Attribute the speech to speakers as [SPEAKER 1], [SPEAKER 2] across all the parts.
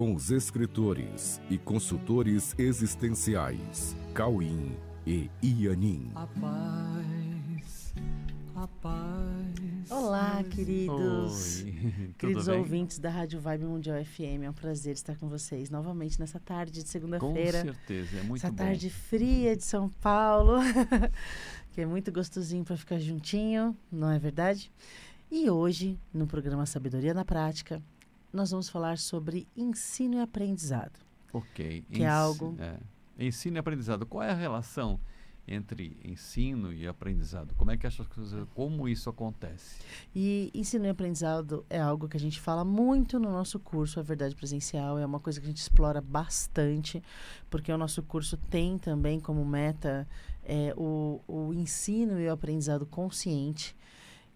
[SPEAKER 1] com os escritores e consultores existenciais Cauim e Ianin. A paz, a paz. Olá, queridos, Oi, queridos ouvintes
[SPEAKER 2] da Rádio Vibe Mundial FM. É um prazer estar com vocês novamente nessa tarde de segunda-feira. Com
[SPEAKER 1] certeza, é muito Essa bom. tarde
[SPEAKER 2] fria de São Paulo, que é muito gostosinho para ficar juntinho, não é verdade? E hoje, no programa Sabedoria na Prática, nós vamos falar sobre ensino e aprendizado.
[SPEAKER 1] Ok. Que Ensi é algo. É. Ensino e aprendizado. Qual é a relação entre ensino e aprendizado? Como é que essas coisas, como isso acontece?
[SPEAKER 2] E ensino e aprendizado é algo que a gente fala muito no nosso curso, a verdade presencial é uma coisa que a gente explora bastante, porque o nosso curso tem também como meta é, o, o ensino e o aprendizado consciente.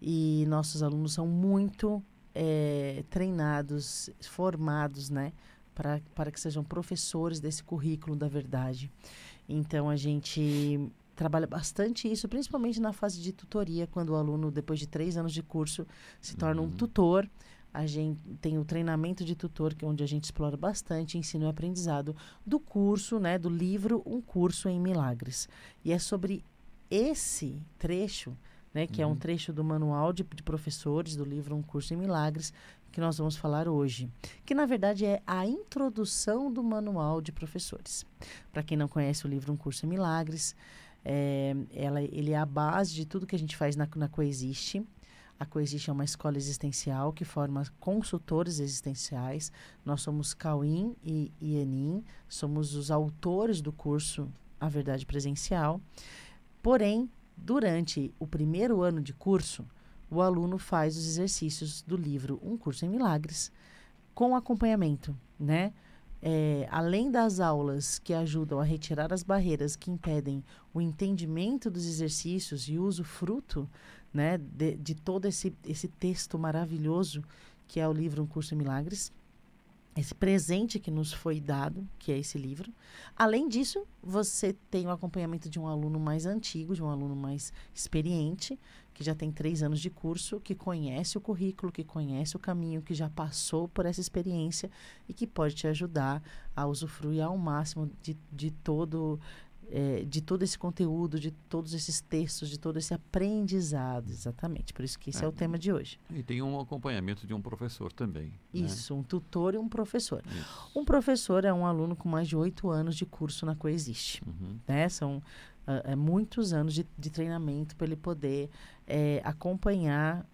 [SPEAKER 2] E nossos alunos são muito é, treinados, formados, né? para que sejam professores desse currículo da verdade. Então, a gente trabalha bastante isso, principalmente na fase de tutoria, quando o aluno, depois de três anos de curso, se torna uhum. um tutor. A gente tem o treinamento de tutor, que é onde a gente explora bastante ensino e aprendizado do curso, né, do livro Um Curso em Milagres. E é sobre esse trecho né, que uhum. é um uhum. trecho do Manual de, de Professores do livro Um Curso em Milagres, que nós vamos falar hoje, que na verdade é a introdução do Manual de Professores. Para quem não conhece o livro Um Curso em Milagres, é, ela, ele é a base de tudo que a gente faz na, na Coexiste. A Coexiste é uma escola existencial que forma consultores existenciais. Nós somos Cauim e Ienin, somos os autores do curso A Verdade Presencial. Porém, Durante o primeiro ano de curso, o aluno faz os exercícios do livro Um Curso em Milagres com acompanhamento, né? É, além das aulas que ajudam a retirar as barreiras que impedem o entendimento dos exercícios e uso fruto né, de, de todo esse, esse texto maravilhoso que é o livro Um Curso em Milagres, esse presente que nos foi dado, que é esse livro. Além disso, você tem o acompanhamento de um aluno mais antigo, de um aluno mais experiente, que já tem três anos de curso, que conhece o currículo, que conhece o caminho, que já passou por essa experiência e que pode te ajudar a usufruir ao máximo de, de todo é, de todo esse conteúdo, de todos esses textos, de todo esse aprendizado, exatamente. Por isso que esse é, é o tema de
[SPEAKER 1] hoje. E tem um acompanhamento de um professor também. Né? Isso,
[SPEAKER 2] né? um tutor e um professor. Isso. Um professor é um aluno com mais de oito anos de curso na Coexiste. Uhum. Né? São uh, muitos anos de, de treinamento para ele poder é, acompanhar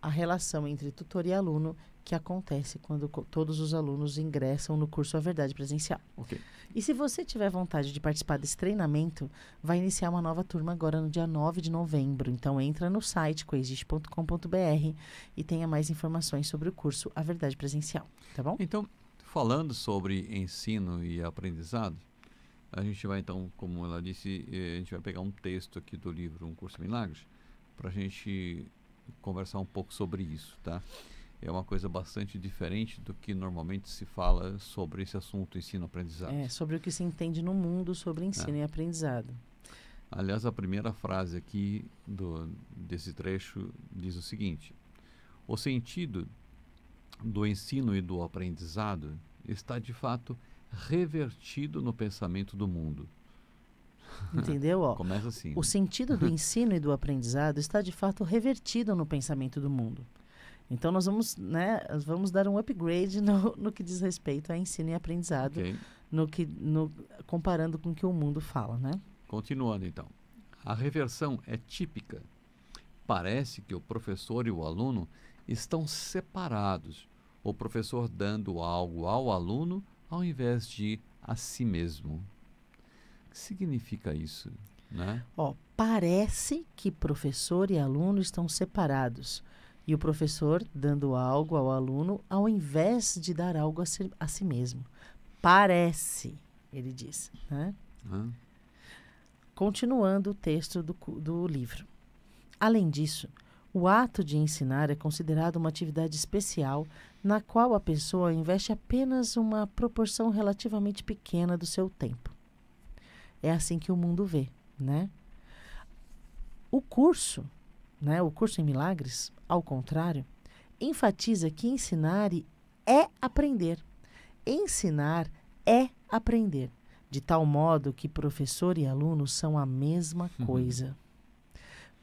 [SPEAKER 2] a relação entre tutor e aluno que acontece quando todos os alunos ingressam no curso A Verdade Presencial. Okay. E se você tiver vontade de participar desse treinamento, vai iniciar uma nova turma agora no dia 9 de novembro. Então entra no site coexiste.com.br e tenha mais informações sobre o curso A Verdade Presencial, tá bom? Então,
[SPEAKER 1] falando sobre ensino e aprendizado, a gente vai então, como ela disse, eh, a gente vai pegar um texto aqui do livro Um Curso de Milagres para a gente conversar um pouco sobre isso, tá? é uma coisa bastante diferente do que normalmente se fala sobre esse assunto ensino-aprendizado. É,
[SPEAKER 2] sobre o que se entende no mundo sobre ensino é. e aprendizado.
[SPEAKER 1] Aliás, a primeira frase aqui do, desse trecho diz o seguinte: O sentido do ensino e do aprendizado está de fato revertido no pensamento do mundo. Entendeu? Ó, Começa assim. O né? sentido do
[SPEAKER 2] ensino e do aprendizado está de fato revertido no pensamento do mundo. Então nós vamos, né, vamos dar um upgrade no, no que diz respeito a ensino e aprendizado, okay. no que, no, comparando com o que o mundo fala, né?
[SPEAKER 1] Continuando então, a reversão é típica. Parece que o professor e o aluno estão separados, o professor dando algo ao aluno ao invés de a si mesmo. O que significa isso? Né?
[SPEAKER 2] Ó, parece que professor e aluno estão separados e o professor dando algo ao aluno ao invés de dar algo a si, a si mesmo. Parece, ele diz. Né? Uhum. Continuando o texto do, do livro. Além disso, o ato de ensinar é considerado uma atividade especial na qual a pessoa investe apenas uma proporção relativamente pequena do seu tempo. É assim que o mundo vê, né? O curso, né, o curso em milagres, ao contrário, enfatiza que ensinar é aprender. Ensinar é aprender, de tal modo que professor e aluno são a mesma uhum. coisa.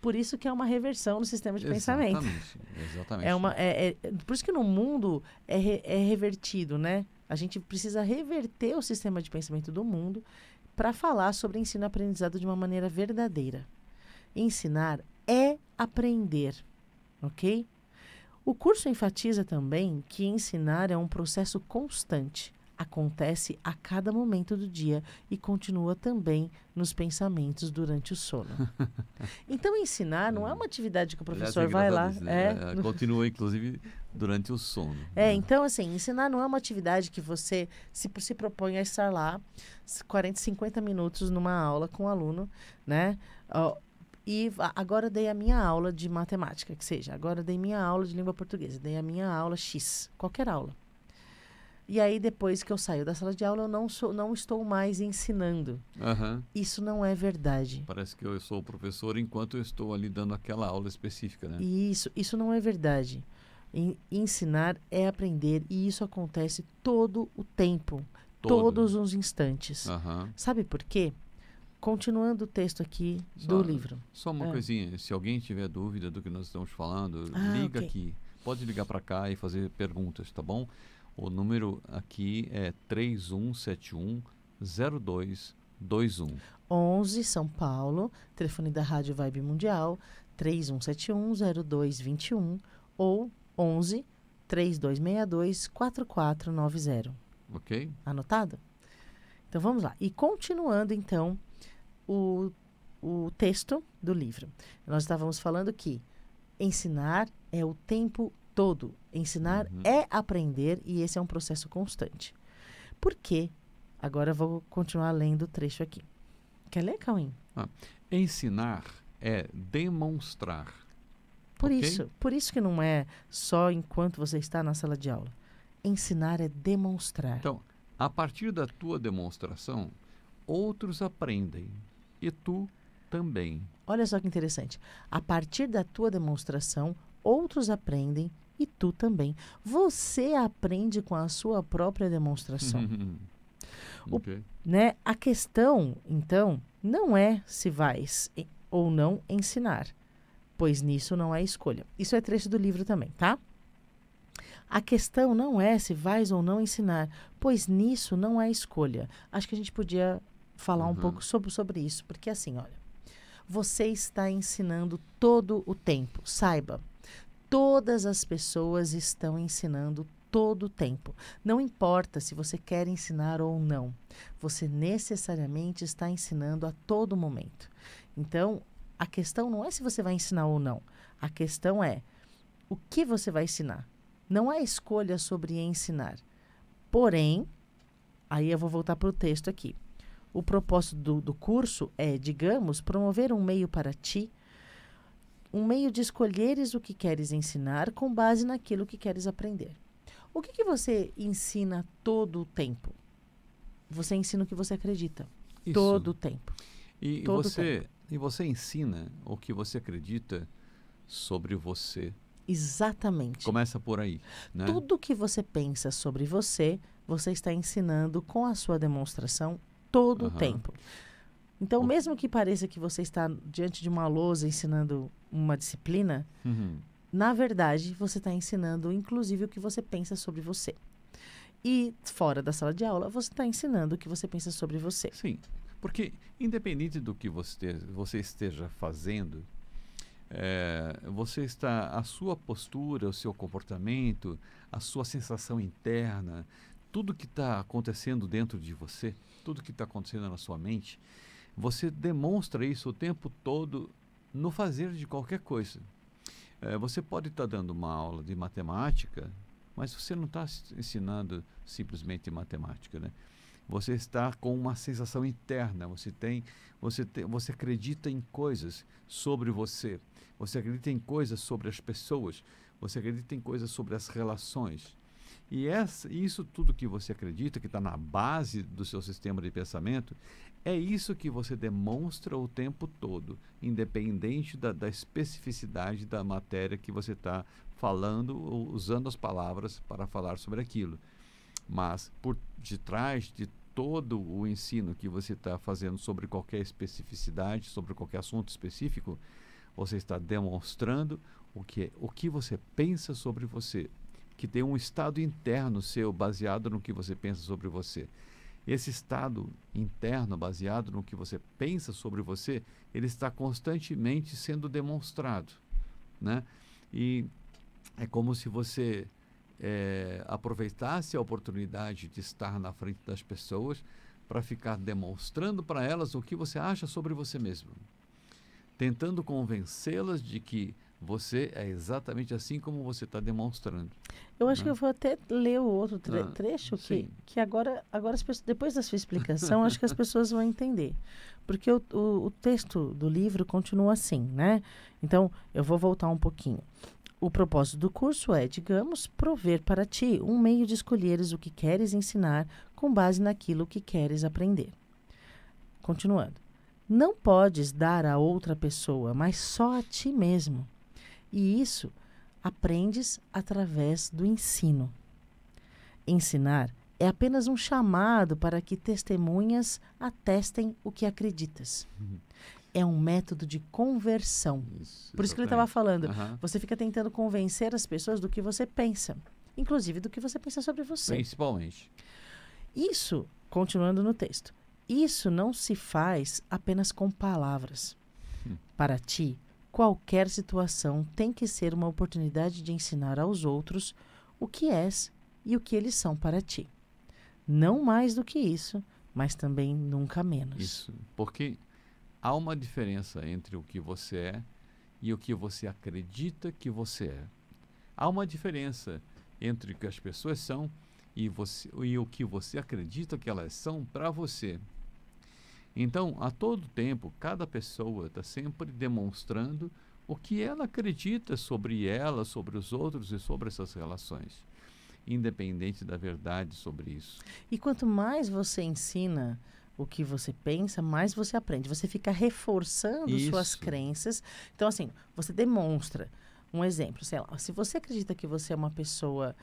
[SPEAKER 2] Por isso que é uma reversão no sistema de exatamente, pensamento. Exatamente. É uma, é, é, por isso que no mundo é, re, é revertido, né? A gente precisa reverter o sistema de pensamento do mundo para falar sobre ensino-aprendizado de uma maneira verdadeira. Ensinar é aprender ok? O curso enfatiza também que ensinar é um processo constante, acontece a cada momento do dia e continua também nos pensamentos durante o sono. então, ensinar não é uma atividade que o professor vai lá. é, né? é,
[SPEAKER 1] continua, inclusive, durante o sono.
[SPEAKER 2] É, então, assim, ensinar não é uma atividade que você se, se propõe a estar lá 40, 50 minutos numa aula com o um aluno, né? Uh, e agora dei a minha aula de matemática, que seja, agora dei minha aula de língua portuguesa, dei a minha aula X, qualquer aula. E aí, depois que eu saio da sala de aula, eu não, sou, não estou mais ensinando. Uhum. Isso não é verdade.
[SPEAKER 1] Parece que eu sou o professor enquanto eu estou ali dando aquela aula específica, né?
[SPEAKER 2] Isso, isso não é verdade. ensinar é aprender e isso acontece todo o tempo, todo. Né? todos os instantes. Uhum. Sabe por quê? continuando o texto aqui só, do livro. Só uma é.
[SPEAKER 1] coisinha, se alguém tiver dúvida do que nós estamos falando, ah, liga okay. aqui. Pode ligar para cá e fazer perguntas, tá bom? O número aqui é 3171 0221.
[SPEAKER 2] 11 São Paulo, telefone da Rádio Vibe Mundial, 3171 0221 ou 11 3262 4490. OK? Anotado? Então vamos lá. E continuando então o, o texto do livro. Nós estávamos falando que ensinar é o tempo todo. Ensinar uhum. é aprender e esse é um processo constante. Por quê? Agora vou continuar lendo o trecho aqui. Quer é ler, Cauim?
[SPEAKER 1] Ah, ensinar é demonstrar. Por okay? isso,
[SPEAKER 2] por isso que não é só enquanto você está na sala de aula. Ensinar é demonstrar.
[SPEAKER 1] Então, a partir da tua demonstração, outros aprendem e tu também.
[SPEAKER 2] Olha só que interessante. A partir da tua demonstração, outros aprendem e tu também. Você aprende com a sua própria demonstração.
[SPEAKER 1] o, okay.
[SPEAKER 2] né, a questão, então, não é se vais ou não ensinar, pois nisso não há escolha. Isso é trecho do livro também, tá? A questão não é se vais ou não ensinar, pois nisso não há escolha. Acho que a gente podia falar uhum. um pouco sobre, sobre isso, porque assim, olha, você está ensinando todo o tempo, saiba. Todas as pessoas estão ensinando todo o tempo. Não importa se você quer ensinar ou não, você necessariamente está ensinando a todo momento. Então, a questão não é se você vai ensinar ou não, a questão é o que você vai ensinar. Não há escolha sobre ensinar. Porém, aí eu vou voltar para o texto aqui. O propósito do, do curso é, digamos, promover um meio para ti, um meio de escolheres o que queres ensinar com base naquilo que queres aprender. O que, que você ensina todo o tempo? Você ensina o que você acredita. Isso. Todo o tempo. E, todo você, tempo.
[SPEAKER 1] e você ensina o que você acredita sobre você. Exatamente. Começa por aí. Né? Tudo
[SPEAKER 2] que você pensa sobre você, você está ensinando com a sua demonstração todo uhum. o tempo. Então, mesmo que pareça que você está diante de uma lousa ensinando uma disciplina, uhum. na verdade, você está ensinando, inclusive, o que você pensa sobre você. E fora da sala de aula, você está ensinando o que você pensa sobre você. Sim,
[SPEAKER 1] porque independente do que você, você esteja fazendo, é, você está a sua postura, o seu comportamento, a sua sensação interna, tudo que está acontecendo dentro de você tudo que está acontecendo na sua mente, você demonstra isso o tempo todo no fazer de qualquer coisa. É, você pode estar tá dando uma aula de matemática, mas você não está ensinando simplesmente matemática, né? Você está com uma sensação interna, você tem, você tem, você acredita em coisas sobre você, você acredita em coisas sobre as pessoas, você acredita em coisas sobre as relações. E essa, isso tudo que você acredita, que está na base do seu sistema de pensamento, é isso que você demonstra o tempo todo, independente da, da especificidade da matéria que você está falando ou usando as palavras para falar sobre aquilo. Mas por detrás de todo o ensino que você está fazendo sobre qualquer especificidade, sobre qualquer assunto específico, você está demonstrando o que, é, o que você pensa sobre você, que tem um estado interno seu baseado no que você pensa sobre você. Esse estado interno baseado no que você pensa sobre você, ele está constantemente sendo demonstrado, né? E é como se você é, aproveitasse a oportunidade de estar na frente das pessoas para ficar demonstrando para elas o que você acha sobre você mesmo, tentando convencê-las de que você é exatamente assim como você está demonstrando. Eu acho né? que eu
[SPEAKER 2] vou até ler o outro tre ah, trecho que, que agora, agora as pessoas, depois da sua explicação, acho que as pessoas vão entender. Porque o, o, o, texto do livro continua assim, né? Então, eu vou voltar um pouquinho. O propósito do curso é, digamos, prover para ti um meio de escolheres o que queres ensinar com base naquilo que queres aprender. Continuando. Não podes dar a outra pessoa, mas só a ti mesmo e isso aprendes através do ensino. Ensinar é apenas um chamado para que testemunhas atestem o que acreditas. Uhum. É um método de conversão. Isso, Por isso que ele estava falando. Uhum. Você fica tentando convencer as pessoas do que você pensa, inclusive do que você pensa sobre você.
[SPEAKER 1] Principalmente.
[SPEAKER 2] Isso, continuando no texto, isso não se faz apenas com palavras. Uhum. Para ti, Qualquer situação tem que ser uma oportunidade de ensinar aos outros o que és e o que eles são para ti. Não mais do que isso, mas também nunca menos.
[SPEAKER 1] Isso, porque há uma diferença entre o que você é e o que você acredita que você é. Há uma diferença entre o que as pessoas são e, você, e o que você acredita que elas são para você. Então, a todo tempo, cada pessoa está sempre demonstrando o que ela acredita sobre ela, sobre os outros e sobre essas relações, independente da verdade sobre isso.
[SPEAKER 2] E quanto mais você ensina o que você pensa, mais você aprende. Você fica reforçando isso. suas crenças. Então, assim, você demonstra. Um exemplo, sei lá, se você acredita que você é uma pessoa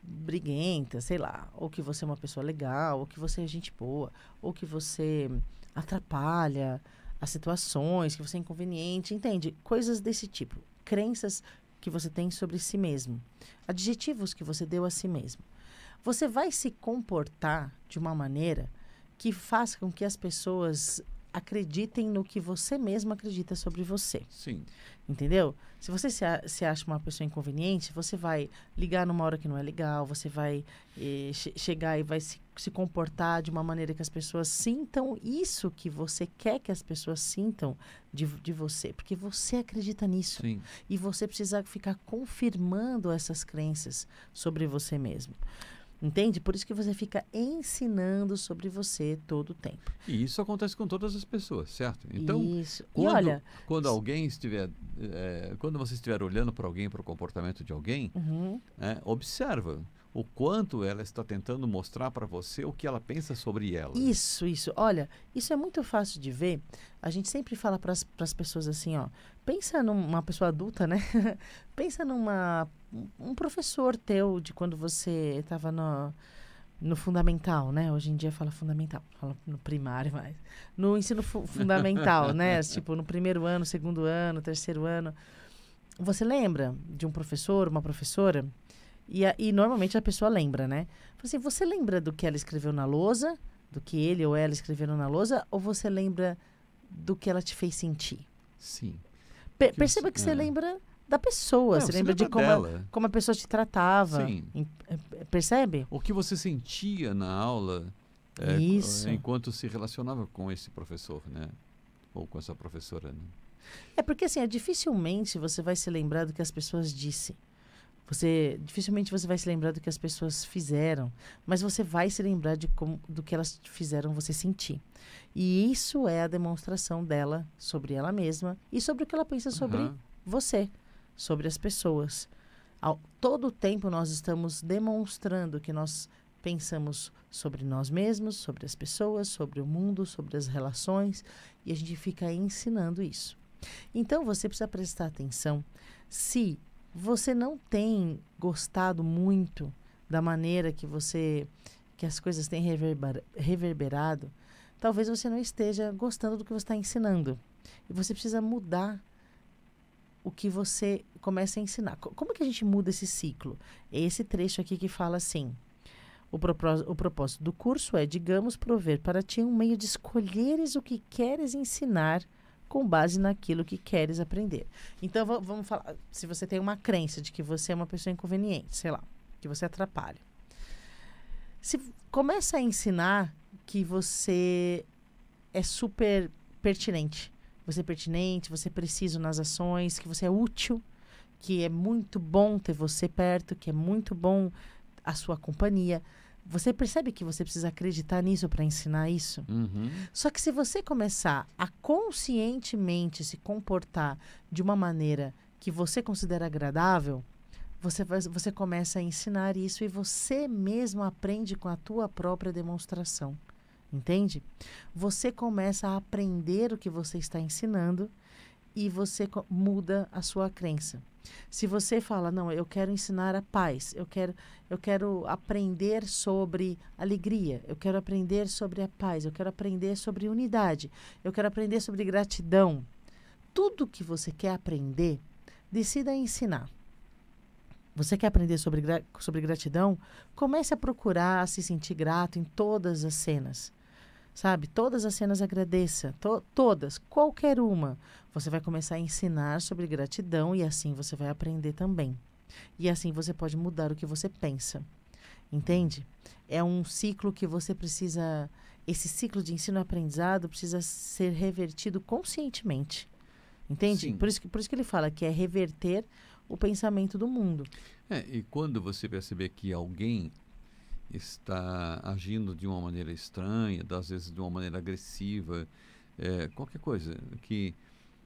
[SPEAKER 2] briguenta, sei lá, ou que você é uma pessoa legal, ou que você é gente boa, ou que você atrapalha, as situações que você é inconveniente, entende? Coisas desse tipo. Crenças que você tem sobre si mesmo. Adjetivos que você deu a si mesmo. Você vai se comportar de uma maneira que faça com que as pessoas acreditem no que você mesmo acredita sobre você. Sim. Entendeu? Se você se, a, se acha uma pessoa inconveniente, você vai ligar numa hora que não é legal, você vai eh, che chegar e vai se se comportar de uma maneira que as pessoas sintam isso que você quer que as pessoas sintam de, de você, porque você acredita nisso. Sim. E você precisa ficar confirmando essas crenças sobre você mesmo. Entende? Por isso que você fica ensinando sobre você todo o tempo.
[SPEAKER 1] E isso acontece com todas as pessoas, certo? Então, isso. Quando, e olha, quando alguém estiver, é, quando você estiver olhando para alguém, para o comportamento de alguém, uhum. é, observa o quanto ela está tentando mostrar para você o que ela pensa sobre ela.
[SPEAKER 2] Isso, isso. Olha, isso é muito fácil de ver. A gente sempre fala para as pessoas assim, ó, pensa numa pessoa adulta, né? pensa numa um professor teu de quando você estava no no fundamental, né? Hoje em dia fala fundamental, fala no primário mais. No ensino fu fundamental, né? Tipo, no primeiro ano, segundo ano, terceiro ano. Você lembra de um professor, uma professora e, a, e normalmente a pessoa lembra, né? assim, você lembra do que ela escreveu na lousa? Do que ele ou ela escreveram na lousa? Ou você lembra do que ela te fez
[SPEAKER 1] sentir? Sim.
[SPEAKER 2] Per perceba eu, que é. você lembra da pessoa. Não, você, você lembra, lembra de como a, como a, pessoa te tratava. Sim. Em, é, é, percebe?
[SPEAKER 1] O que você sentia na aula é, Isso. enquanto se relacionava com esse professor, né? Ou com essa professora, né?
[SPEAKER 2] É porque assim, é, dificilmente você vai se lembrar do que as pessoas disseram. Você dificilmente você vai se lembrar do que as pessoas fizeram, mas você vai se lembrar de como, do que elas fizeram você sentir. E isso é a demonstração dela sobre ela mesma e sobre o que ela pensa sobre uhum. você, sobre as pessoas. Ao, todo o tempo nós estamos demonstrando que nós pensamos sobre nós mesmos, sobre as pessoas, sobre o mundo, sobre as relações e a gente fica ensinando isso. Então você precisa prestar atenção se você não tem gostado muito da maneira que você que as coisas têm reverberado, talvez você não esteja gostando do que você está ensinando. E você precisa mudar o que você começa a ensinar. Como que a gente muda esse ciclo? É esse trecho aqui que fala assim: o, propós o propósito do curso é, digamos, prover para ti um meio de escolheres o que queres ensinar com base naquilo que queres aprender. Então vamos falar, se você tem uma crença de que você é uma pessoa inconveniente, sei lá, que você atrapalha. Se começa a ensinar que você é super pertinente, você é pertinente, você é preciso nas ações, que você é útil, que é muito bom ter você perto, que é muito bom a sua companhia. Você percebe que você precisa acreditar nisso para ensinar isso? Uhum. Só que se você começar a conscientemente se comportar de uma maneira que você considera agradável, você, você começa a ensinar isso e você mesmo aprende com a tua própria demonstração. Entende? Você começa a aprender o que você está ensinando e você muda a sua crença. Se você fala, não, eu quero ensinar a paz, eu quero, eu quero aprender sobre alegria, eu quero aprender sobre a paz, eu quero aprender sobre unidade, eu quero aprender sobre gratidão. Tudo que você quer aprender, decida ensinar. Você quer aprender sobre, sobre gratidão? Comece a procurar a se sentir grato em todas as cenas sabe? Todas as cenas agradeça, to todas, qualquer uma. Você vai começar a ensinar sobre gratidão e assim você vai aprender também. E assim você pode mudar o que você pensa. Entende? É um ciclo que você precisa. Esse ciclo de ensino-aprendizado precisa ser revertido conscientemente. Entende? Por isso, que, por isso que ele fala que é reverter o pensamento do mundo.
[SPEAKER 1] É, e quando você perceber que alguém está agindo de uma maneira estranha, às vezes de uma maneira agressiva, é, qualquer coisa que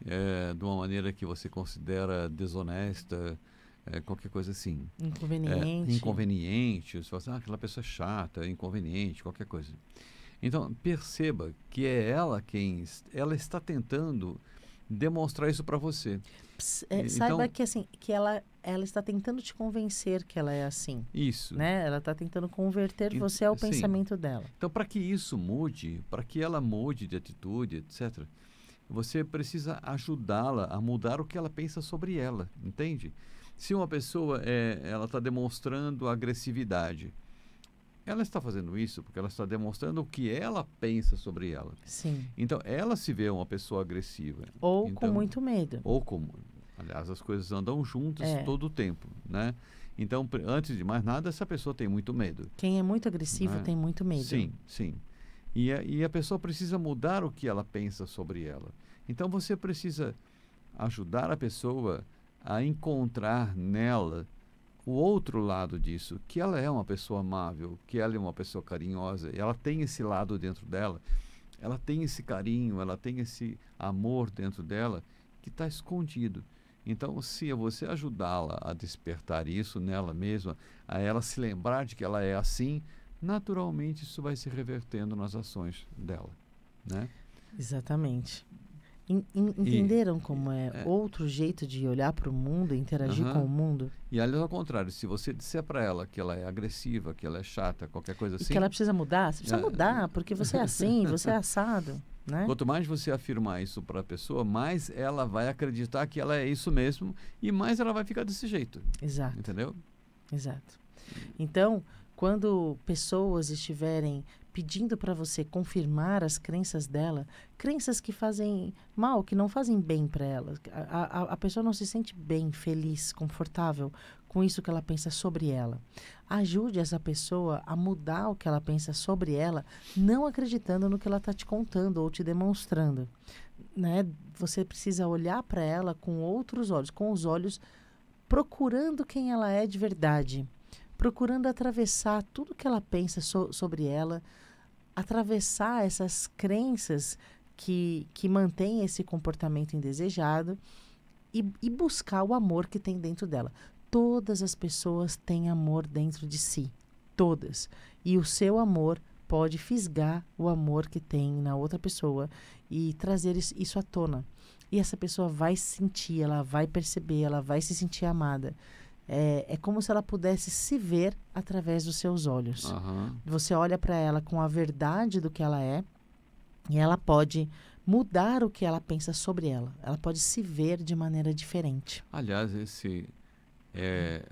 [SPEAKER 1] é, de uma maneira que você considera desonesta, é, qualquer coisa assim. Inconveniente. É, inconveniente, você fala assim, ah, aquela pessoa é chata, é inconveniente, qualquer coisa. Então perceba que é ela quem ela está tentando demonstrar isso para você. Pss, é, então, saiba
[SPEAKER 2] que assim, que ela ela está tentando te convencer que ela é assim. Isso. Né? Ela está tentando converter e, você ao sim. pensamento dela.
[SPEAKER 1] Então, para que isso mude, para que ela mude de atitude, etc., você precisa ajudá-la a mudar o que ela pensa sobre ela, entende? Se uma pessoa é, ela está demonstrando agressividade, ela está fazendo isso porque ela está demonstrando o que ela pensa sobre ela. Sim. Então, ela se vê uma pessoa agressiva. Ou então, com muito medo. Ou com. Aliás, as coisas andam juntas é. todo o tempo, né? Então, antes de mais nada, essa pessoa tem muito medo.
[SPEAKER 2] Quem é muito agressivo né? tem muito medo. Sim,
[SPEAKER 1] sim. E a, e a pessoa precisa mudar o que ela pensa sobre ela. Então, você precisa ajudar a pessoa a encontrar nela o outro lado disso, que ela é uma pessoa amável, que ela é uma pessoa carinhosa, ela tem esse lado dentro dela, ela tem esse carinho, ela tem esse amor dentro dela que está escondido. Então, se você ajudá-la a despertar isso nela mesma, a ela se lembrar de que ela é assim, naturalmente isso vai se revertendo nas ações dela, né?
[SPEAKER 2] Exatamente. In, in, entenderam e, como é, é, outro jeito de olhar para o mundo, interagir uh -huh. com o mundo?
[SPEAKER 1] E aliás, ao contrário, se você disser para ela que ela é agressiva, que ela é chata, qualquer coisa e assim. que ela precisa mudar, você precisa é,
[SPEAKER 2] mudar, porque você é assim, você é assado.
[SPEAKER 1] Né? Quanto mais você afirmar isso para a pessoa, mais ela vai acreditar que ela é isso mesmo e mais ela vai ficar desse jeito. Exato. Entendeu?
[SPEAKER 2] Exato. Então, quando pessoas estiverem pedindo para você confirmar as crenças dela, crenças que fazem mal, que não fazem bem para ela. A, a, a, pessoa não se sente bem, feliz, confortável com isso que ela pensa sobre ela. Ajude essa pessoa a mudar o que ela pensa sobre ela, não acreditando no que ela está te contando ou te demonstrando. Né? Você precisa olhar para ela com outros olhos, com os olhos procurando quem ela é de verdade, procurando atravessar tudo que ela pensa so sobre ela, atravessar essas crenças que, que mantêm esse comportamento indesejado e, e buscar o amor que tem dentro dela. Todas as pessoas têm amor dentro de si, todas. E o seu amor pode fisgar o amor que tem na outra pessoa e trazer isso à tona. E essa pessoa vai sentir, ela vai perceber, ela vai se sentir amada. É, é, como se ela pudesse se ver através dos seus olhos. Uhum. Você olha para ela com a verdade do que ela é e ela pode mudar o que ela pensa sobre ela. Ela pode se ver de maneira diferente.
[SPEAKER 1] Aliás, esse é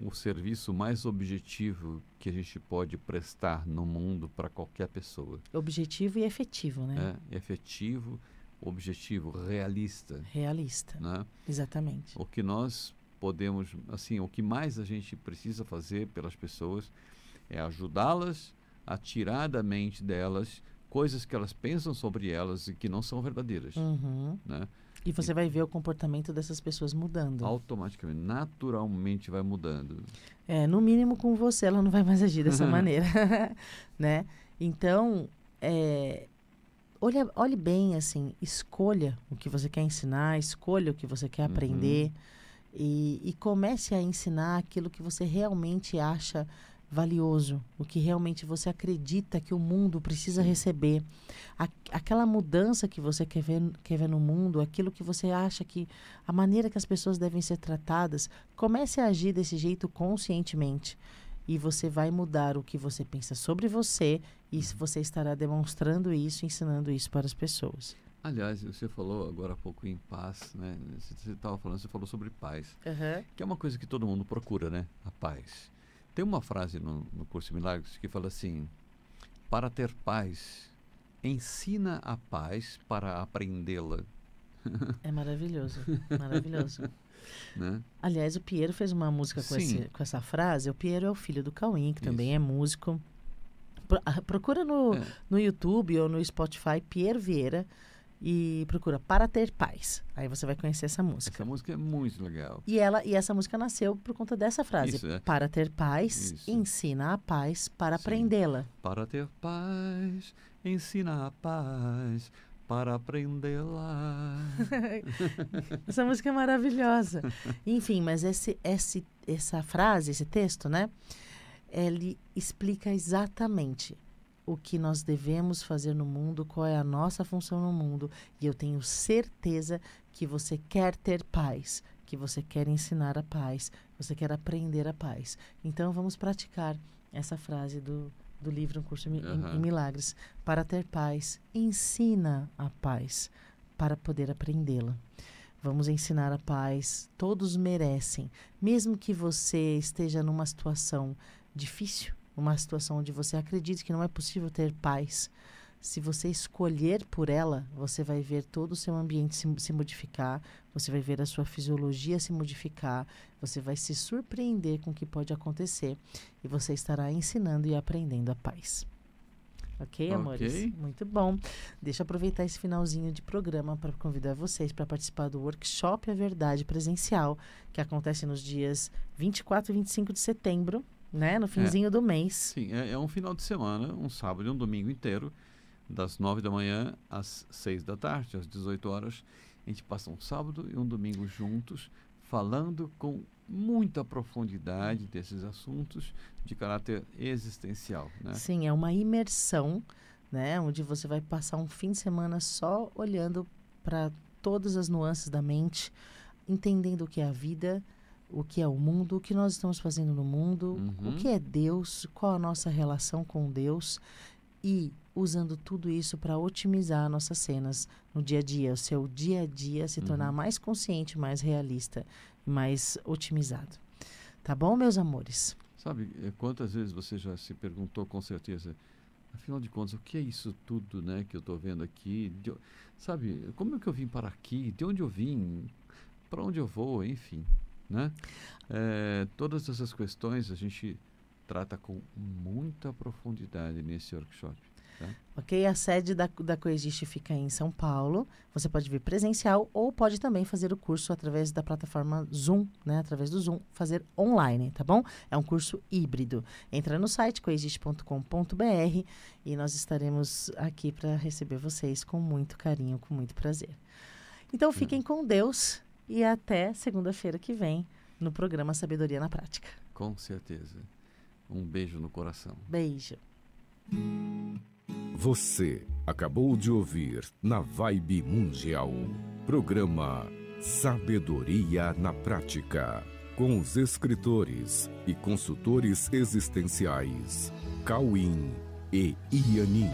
[SPEAKER 1] o serviço mais objetivo que a gente pode prestar no mundo para qualquer pessoa.
[SPEAKER 2] Objetivo e efetivo, né?
[SPEAKER 1] É, efetivo, objetivo, realista. Realista. Né?
[SPEAKER 2] Exatamente.
[SPEAKER 1] O que nós podemos, assim, o que mais a gente precisa fazer pelas pessoas é ajudá-las a tirar da mente delas coisas que elas pensam sobre elas e que não são verdadeiras. Uhum. Né?
[SPEAKER 2] E você vai ver o comportamento dessas pessoas mudando.
[SPEAKER 1] Automaticamente, naturalmente vai mudando.
[SPEAKER 2] É, no mínimo com você ela não vai mais agir dessa maneira, né? Então, é, olhe, olhe bem assim, escolha o que você quer ensinar, escolha o que você quer uhum. aprender e, e comece a ensinar aquilo que você realmente acha valioso, o que realmente você acredita que o mundo precisa Sim. receber, a, aquela mudança que você quer ver, quer ver no mundo, aquilo que você acha que a maneira que as pessoas devem ser tratadas, comece a agir desse jeito conscientemente e você vai mudar o que você pensa sobre você e uhum. você estará demonstrando isso, ensinando isso para as pessoas.
[SPEAKER 1] Aliás, você falou agora há pouco em paz, né? Você estava falando, você falou sobre paz, uhum. que é uma coisa que todo mundo procura, né? A paz. Tem uma frase no, no curso de Milagres que fala assim: para ter paz, ensina a paz para aprendê-la.
[SPEAKER 2] É maravilhoso, maravilhoso. Né? Aliás, o Piero fez uma música com, esse, com, essa frase. O Piero é o filho do Cauim, que Isso. também é músico. Pro, ah, procura no, é. no YouTube ou no Spotify Pierre Vieira e procura Para Ter Paz. Aí você vai conhecer essa música. Essa música é muito legal. E ela e essa música nasceu por conta dessa frase. Isso, é. Para ter paz, Isso. ensina a paz para aprendê-la.
[SPEAKER 1] Para ter paz, ensina a paz para aprendê-la. essa
[SPEAKER 2] música é maravilhosa. Enfim, mas esse, esse, essa frase, esse texto, né? Ele explica exatamente o que nós devemos fazer no mundo, qual é a nossa função no mundo. E eu tenho certeza que você quer ter paz, que você quer ensinar a paz, você quer aprender a paz. Então vamos praticar essa frase do, do livro Um Curso em, uhum. em Milagres. Para ter paz, ensina a paz para poder aprendê-la. Vamos ensinar a paz. Todos merecem. Mesmo que você esteja numa situação difícil, uma situação onde você acredita que não é possível ter paz, se você escolher por ela, você vai ver todo o seu ambiente se, se, modificar, você vai ver a sua fisiologia se modificar, você vai se surpreender com o que pode acontecer e você estará ensinando e aprendendo a paz. Ok, okay. amores? Muito bom. Deixa eu aproveitar esse finalzinho de programa para convidar vocês para participar do workshop A Verdade Presencial, que acontece nos dias 24 e 25 de setembro, né? No é. finzinho é. do mês.
[SPEAKER 1] Sim, é, é, um final de semana, um sábado e um domingo inteiro, das nove da manhã às seis da tarde, às 18 horas. A gente passa um sábado e um domingo juntos, falando com muita profundidade desses assuntos de caráter existencial. Né?
[SPEAKER 2] Sim, é uma imersão, né? Onde você vai passar um fim de semana só olhando para todas as nuances da mente, entendendo o que é a vida, o que é o mundo, o que nós estamos fazendo no mundo, uhum. o que é Deus, qual a nossa relação com Deus e usando tudo isso para otimizar nossas cenas no dia a dia, o seu dia a dia se uhum. tornar mais consciente, mais realista, mais otimizado. Tá bom, meus amores?
[SPEAKER 1] Sabe, eh, quantas vezes você já se perguntou com certeza, afinal de contas, o que é isso tudo, né, que eu estou vendo aqui? De, sabe, como é que eu vim para aqui? De onde eu vim? Para onde eu vou? Enfim. Né? É, todas essas questões a gente trata com muita profundidade nesse workshop. Tá?
[SPEAKER 2] Ok, a sede da, da Coexiste fica em São Paulo. Você pode vir presencial ou pode também fazer o curso através da plataforma Zoom, né? Através do Zoom, fazer online, tá bom? É um curso híbrido. Entra no site coexiste.com.br e nós estaremos aqui para receber vocês com muito carinho, com muito prazer. Então fiquem é. com Deus e até segunda-feira que vem no programa Sabedoria na Prática.
[SPEAKER 1] Com certeza. Um beijo no coração. Beijo. Você acabou de ouvir na Vibe Mundial. Programa Sabedoria na Prática. Com os escritores e consultores existenciais Cauim e Ianin.